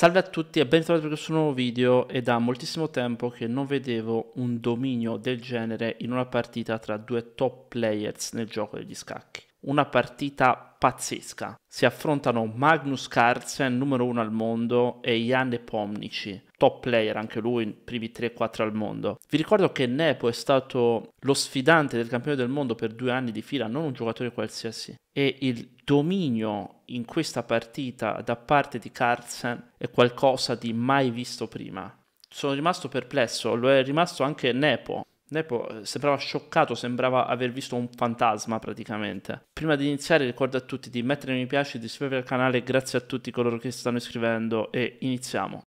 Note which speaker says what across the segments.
Speaker 1: Salve a tutti e bentornati per questo nuovo video. È da moltissimo tempo che non vedevo un dominio del genere in una partita tra due top players nel gioco degli scacchi una partita pazzesca. Si affrontano Magnus Carlsen, numero uno al mondo, e Jan Pomnici, top player anche lui, primi 3-4 al mondo. Vi ricordo che Nepo è stato lo sfidante del campione del mondo per due anni di fila, non un giocatore qualsiasi. E il dominio in questa partita da parte di Carlsen è qualcosa di mai visto prima. Sono rimasto perplesso, lo è rimasto anche Nepo. Nepo eh, sembrava scioccato, sembrava aver visto un fantasma praticamente. Prima di iniziare ricordo a tutti di mettere mi piace, di iscrivervi al canale, grazie a tutti coloro che stanno iscrivendo e iniziamo.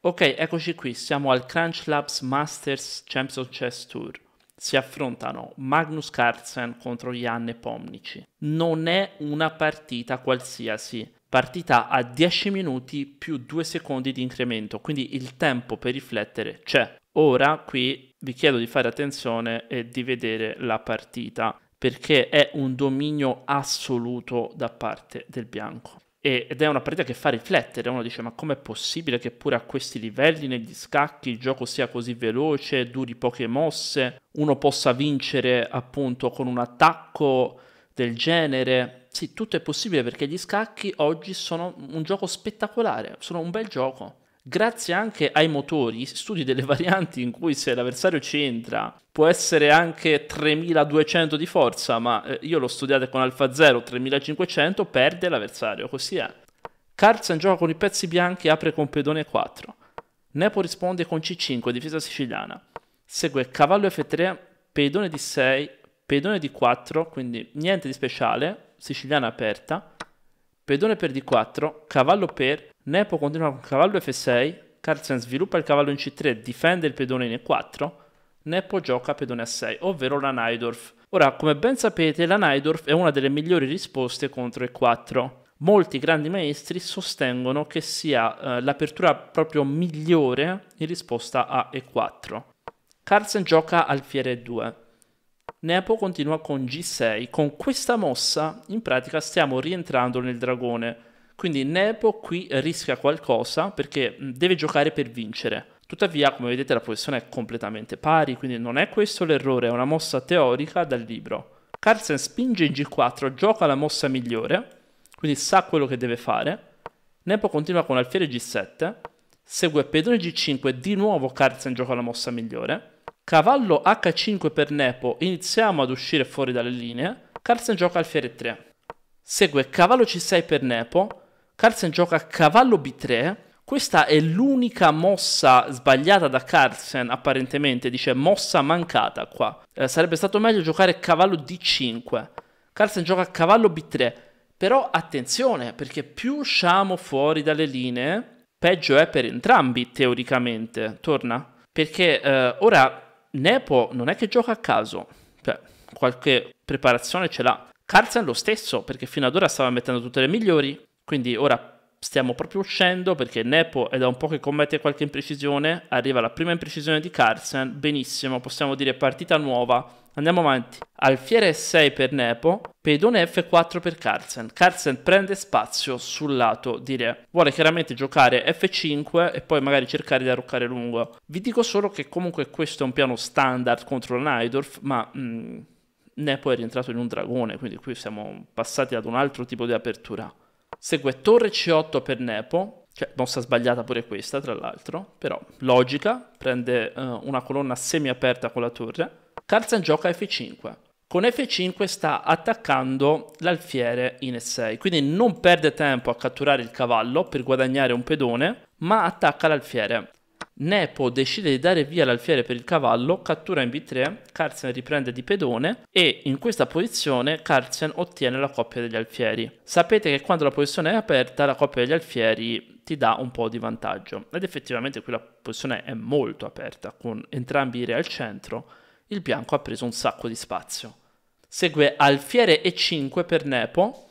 Speaker 1: Ok, eccoci qui, siamo al Crunch Labs Masters Champions Chess Tour si affrontano Magnus Carlsen contro Janne Pomnici. Non è una partita qualsiasi partita a 10 minuti più 2 secondi di incremento, quindi il tempo per riflettere c'è. Ora qui vi chiedo di fare attenzione e di vedere la partita perché è un dominio assoluto da parte del bianco. Ed è una partita che fa riflettere, uno dice ma com'è possibile che pure a questi livelli negli scacchi il gioco sia così veloce, duri poche mosse, uno possa vincere appunto con un attacco del genere, sì, tutto è possibile perché gli scacchi oggi sono un gioco spettacolare, sono un bel gioco. Grazie anche ai motori, studi delle varianti in cui se l'avversario c'entra può essere anche 3200 di forza, ma eh, io l'ho studiato con Alfa 0, 3500, perde l'avversario, così è. Carlsen gioca con i pezzi bianchi e apre con pedone 4. Nepo risponde con C5, difesa siciliana. Segue cavallo F3, pedone d 6, pedone d 4, quindi niente di speciale, siciliana aperta, pedone per d4, cavallo per, Nepo continua con cavallo f6, Carlsen sviluppa il cavallo in c3, difende il pedone in e4, Nepo gioca pedone a 6, ovvero la Naidorf. Ora, come ben sapete, la Naidorf è una delle migliori risposte contro e4. Molti grandi maestri sostengono che sia eh, l'apertura proprio migliore in risposta a e4. Carlsen gioca alfiere 2 Nepo continua con G6. Con questa mossa, in pratica, stiamo rientrando nel dragone. Quindi Nepo qui rischia qualcosa perché deve giocare per vincere. Tuttavia, come vedete, la posizione è completamente pari, quindi non è questo l'errore, è una mossa teorica dal libro. Carlsen spinge in G4, gioca la mossa migliore, quindi sa quello che deve fare. Nepo continua con alfiere G7, segue pedone G5, di nuovo Carlsen gioca la mossa migliore Cavallo H5 per Nepo, iniziamo ad uscire fuori dalle linee. Carlsen gioca alfiere 3. Segue cavallo C6 per Nepo. Carlsen gioca cavallo B3. Questa è l'unica mossa sbagliata da Carlsen, apparentemente, dice mossa mancata qua. Eh, sarebbe stato meglio giocare cavallo D5. Carlsen gioca cavallo B3. Però attenzione, perché più usciamo fuori dalle linee, peggio è per entrambi, teoricamente. Torna. Perché eh, ora Nepo non è che gioca a caso, cioè, qualche preparazione ce l'ha. Carlsen lo stesso, perché fino ad ora stava mettendo tutte le migliori, quindi ora stiamo proprio uscendo perché Nepo è da un po' che commette qualche imprecisione, arriva la prima imprecisione di Carlsen, benissimo, possiamo dire partita nuova, andiamo avanti. Alfiere 6 per Nepo, pedone F4 per Carlsen. Carlsen prende spazio sul lato di Re. Vuole chiaramente giocare F5 e poi magari cercare di arroccare lungo. Vi dico solo che comunque questo è un piano standard contro la ma... Mh, mm, Nepo è rientrato in un dragone, quindi qui siamo passati ad un altro tipo di apertura. Segue torre C8 per Nepo, cioè mossa sbagliata pure questa tra l'altro, però logica, prende uh, una colonna semi aperta con la torre. Carlsen gioca F5. Con F5 sta attaccando l'alfiere in E6, quindi non perde tempo a catturare il cavallo per guadagnare un pedone, ma attacca l'alfiere. Nepo decide di dare via l'alfiere per il cavallo, cattura in B3, Carlsen riprende di pedone e in questa posizione Carlsen ottiene la coppia degli alfieri. Sapete che quando la posizione è aperta la coppia degli alfieri ti dà un po' di vantaggio ed effettivamente qui la posizione è molto aperta con entrambi i re al centro, il bianco ha preso un sacco di spazio. Segue alfiere E5 per Nepo,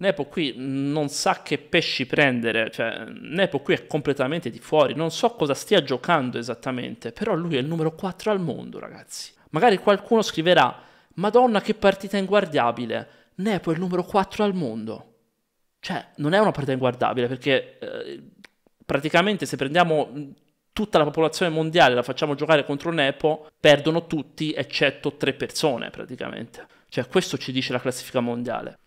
Speaker 1: Nepo qui non sa che pesci prendere, cioè Nepo qui è completamente di fuori, non so cosa stia giocando esattamente, però lui è il numero 4 al mondo, ragazzi. Magari qualcuno scriverà, Madonna che partita inguardiabile, Nepo è il numero 4 al mondo. Cioè, non è una partita inguardiabile, perché eh, praticamente se prendiamo tutta la popolazione mondiale e la facciamo giocare contro Nepo, perdono tutti eccetto tre persone praticamente. Cioè, questo ci dice la classifica mondiale.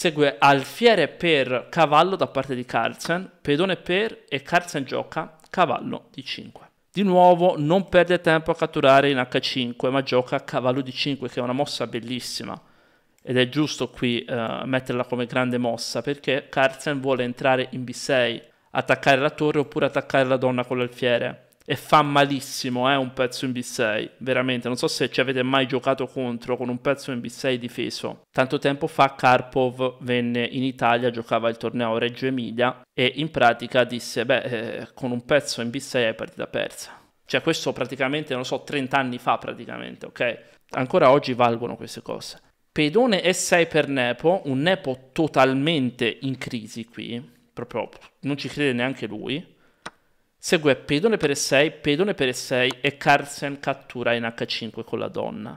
Speaker 1: Segue alfiere per cavallo da parte di Carlsen, pedone per e Carlsen gioca cavallo di 5. Di nuovo non perde tempo a catturare in H5, ma gioca cavallo di 5 che è una mossa bellissima. Ed è giusto qui eh, metterla come grande mossa perché Carlsen vuole entrare in B6, attaccare la torre oppure attaccare la donna con l'alfiere e fa malissimo eh, un pezzo in B6, veramente, non so se ci avete mai giocato contro con un pezzo in B6 difeso. Tanto tempo fa Karpov venne in Italia, giocava il torneo Reggio Emilia e in pratica disse, beh, eh, con un pezzo in B6 è partita persa. Cioè questo praticamente, non lo so, 30 anni fa praticamente, ok? Ancora oggi valgono queste cose. Pedone E6 per Nepo, un Nepo totalmente in crisi qui, proprio non ci crede neanche lui. Segue pedone per E6, pedone per E6 e Carlsen cattura in H5 con la donna.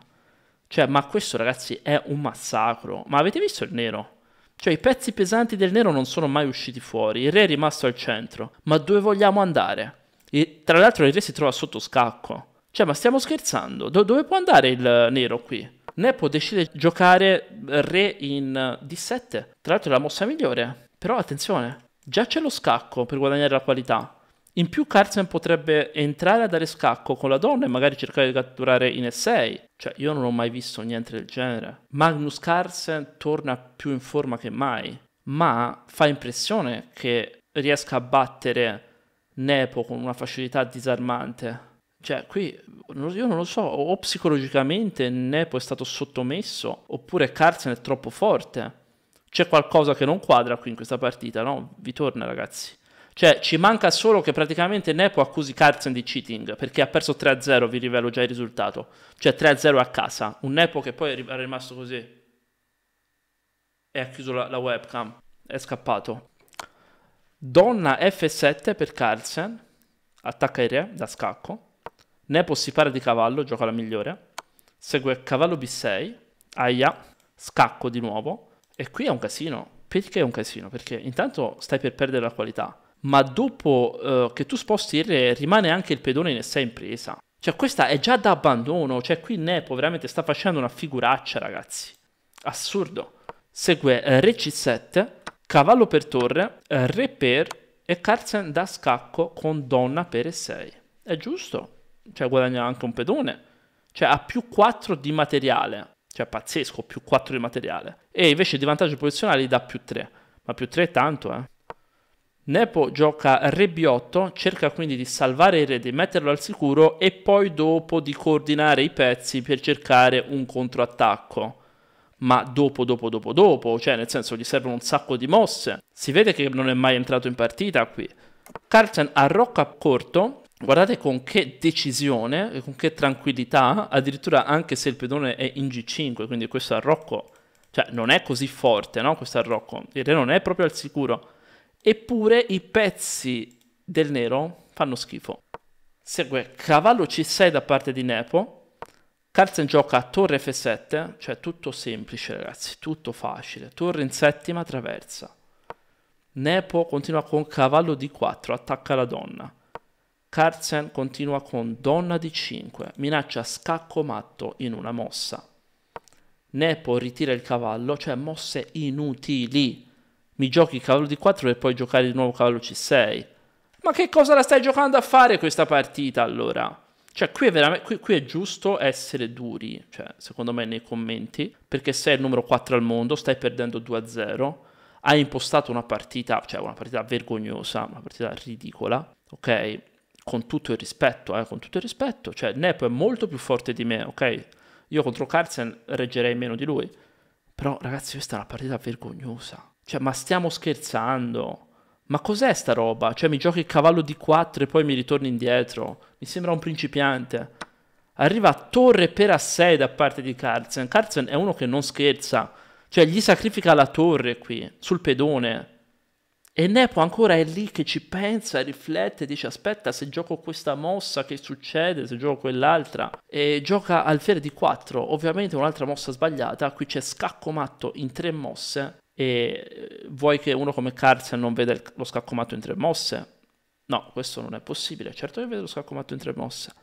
Speaker 1: Cioè, ma questo ragazzi è un massacro. Ma avete visto il nero? Cioè, i pezzi pesanti del nero non sono mai usciti fuori, il re è rimasto al centro. Ma dove vogliamo andare? E, tra l'altro il re si trova sotto scacco. Cioè, ma stiamo scherzando? Do dove può andare il nero qui? Nepo decide di giocare eh, re in eh, D7. Tra l'altro è la mossa migliore. Però attenzione, già c'è lo scacco per guadagnare la qualità. In più Carlsen potrebbe entrare a dare scacco con la donna e magari cercare di catturare in e 6. Cioè, io non ho mai visto niente del genere. Magnus Carlsen torna più in forma che mai, ma fa impressione che riesca a battere Nepo con una facilità disarmante. Cioè, qui io non lo so, o psicologicamente Nepo è stato sottomesso, oppure Carlsen è troppo forte. C'è qualcosa che non quadra qui in questa partita, no? Vi torna, ragazzi. Cioè, ci manca solo che praticamente Nepo accusi Carlsen di cheating, perché ha perso 3-0, vi rivelo già il risultato. Cioè 3-0 a casa. Un Nepo che poi era rimasto così. E ha chiuso la, la webcam. È scappato. Donna F7 per Carlsen. Attacca il re da scacco. Nepo si para di cavallo, gioca la migliore. Segue cavallo B6. Aia. Scacco di nuovo. E qui è un casino. Perché è un casino? Perché intanto stai per perdere la qualità ma dopo uh, che tu sposti il re rimane anche il pedone in sei in presa. Cioè questa è già da abbandono, cioè qui Nepo veramente sta facendo una figuraccia ragazzi. Assurdo. Segue eh, re c7, cavallo per torre, eh, re per e Carlsen da scacco con donna per e6. È giusto, cioè guadagna anche un pedone, cioè ha più 4 di materiale, cioè pazzesco, più 4 di materiale. E invece di vantaggi posizionali dà più 3, ma più 3 è tanto eh. Nepo gioca re b8, cerca quindi di salvare il re, di metterlo al sicuro e poi dopo di coordinare i pezzi per cercare un controattacco. Ma dopo, dopo, dopo, dopo, cioè nel senso gli servono un sacco di mosse. Si vede che non è mai entrato in partita qui. Carlsen arrocca corto, guardate con che decisione, con che tranquillità, addirittura anche se il pedone è in g5, quindi questo arrocco, cioè non è così forte, no? Questo arrocco, il re non è proprio al sicuro Eppure i pezzi del nero fanno schifo. Segue cavallo c6 da parte di Nepo. Carlsen gioca a torre f7, cioè tutto semplice ragazzi, tutto facile. Torre in settima, traversa. Nepo continua con cavallo d4, attacca la donna. Carlsen continua con donna d5, minaccia scacco matto in una mossa. Nepo ritira il cavallo, cioè mosse inutili mi giochi cavallo d4 e poi giocare di nuovo cavallo c6. Ma che cosa la stai giocando a fare questa partita allora? Cioè, qui è, qui, qui è, giusto essere duri, cioè, secondo me, nei commenti, perché sei il numero 4 al mondo, stai perdendo 2-0, hai impostato una partita, cioè una partita vergognosa, una partita ridicola, ok? Con tutto il rispetto, eh, con tutto il rispetto, cioè Nepo è molto più forte di me, ok? Io contro Carlsen reggerei meno di lui, però ragazzi questa è una partita vergognosa, cioè, ma stiamo scherzando? Ma cos'è sta roba? Cioè, mi giochi il cavallo di 4 e poi mi ritorni indietro. Mi sembra un principiante. Arriva a torre per a 6 da parte di Carlsen. Carlsen è uno che non scherza. Cioè, gli sacrifica la torre qui, sul pedone. E Nepo ancora è lì che ci pensa, riflette, dice aspetta se gioco questa mossa che succede, se gioco quell'altra. E gioca alfiere di 4, ovviamente un'altra mossa sbagliata, qui c'è scacco matto in tre mosse e eh, vuoi che uno come Carlsen non veda lo scacco matto in tre mosse? No, questo non è possibile. Certo che vede lo scacco matto in tre mosse.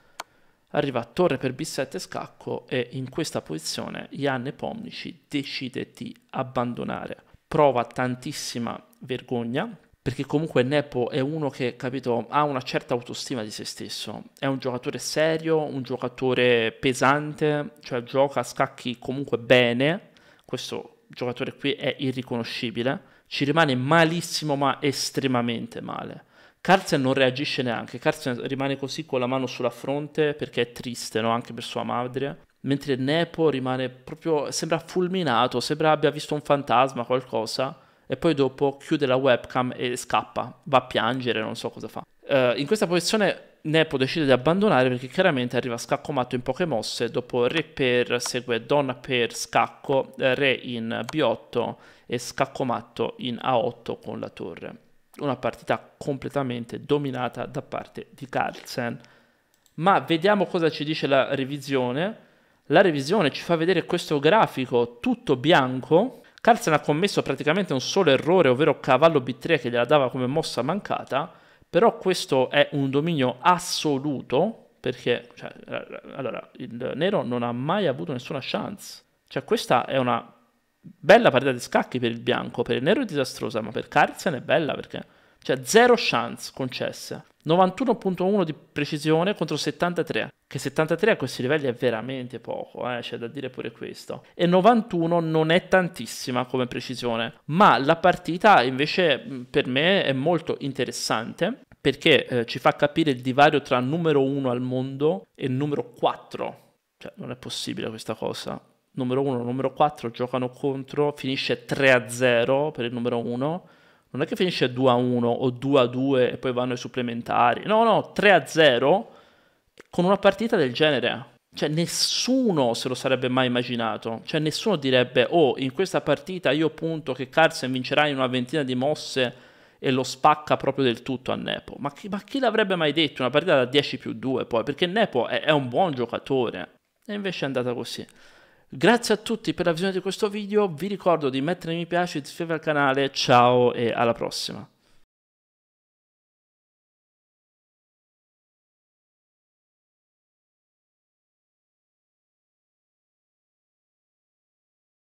Speaker 1: Arriva a torre per B7 scacco e in questa posizione Jan Pomnici decide di abbandonare. Prova tantissima vergogna perché comunque Nepo è uno che, capito, ha una certa autostima di se stesso. È un giocatore serio, un giocatore pesante, cioè gioca a scacchi comunque bene. Questo giocatore qui è irriconoscibile, ci rimane malissimo ma estremamente male. Carlsen non reagisce neanche, Carlsen rimane così con la mano sulla fronte perché è triste, no? anche per sua madre, mentre Nepo rimane proprio, sembra fulminato, sembra abbia visto un fantasma, qualcosa, e poi dopo chiude la webcam e scappa, va a piangere, non so cosa fa. Uh, in questa posizione Nepo decide di abbandonare perché chiaramente arriva scacco matto in poche mosse, dopo re per segue donna per scacco, eh, re in b8 e scacco matto in a8 con la torre. Una partita completamente dominata da parte di Carlsen. Ma vediamo cosa ci dice la revisione. La revisione ci fa vedere questo grafico tutto bianco. Carlsen ha commesso praticamente un solo errore, ovvero cavallo b3 che gliela dava come mossa mancata però questo è un dominio assoluto perché cioè, allora, il nero non ha mai avuto nessuna chance. Cioè, questa è una bella parità di scacchi per il bianco, per il nero è disastrosa, ma per Carlsen è bella perché cioè zero chance concesse. 91.1 di precisione contro 73, che 73 a questi livelli è veramente poco, eh? c'è da dire pure questo. E 91 non è tantissima come precisione, ma la partita invece per me è molto interessante perché eh, ci fa capire il divario tra numero 1 al mondo e numero 4. Cioè, non è possibile questa cosa. Numero 1 e numero 4 giocano contro, finisce 3-0 per il numero 1 non è che finisce 2 a 1 o 2 a 2 e poi vanno ai supplementari. No, no, 3 a 0 con una partita del genere. Cioè, nessuno se lo sarebbe mai immaginato. Cioè, nessuno direbbe, oh, in questa partita io punto che Carson vincerà in una ventina di mosse e lo spacca proprio del tutto a Nepo. Ma chi, ma chi l'avrebbe mai detto? Una partita da 10 più 2 poi, perché Nepo è, è un buon giocatore. E invece è andata così. Grazie a tutti per la visione di questo video, vi ricordo di mettere mi piace, di iscrivervi al canale, ciao e alla prossima.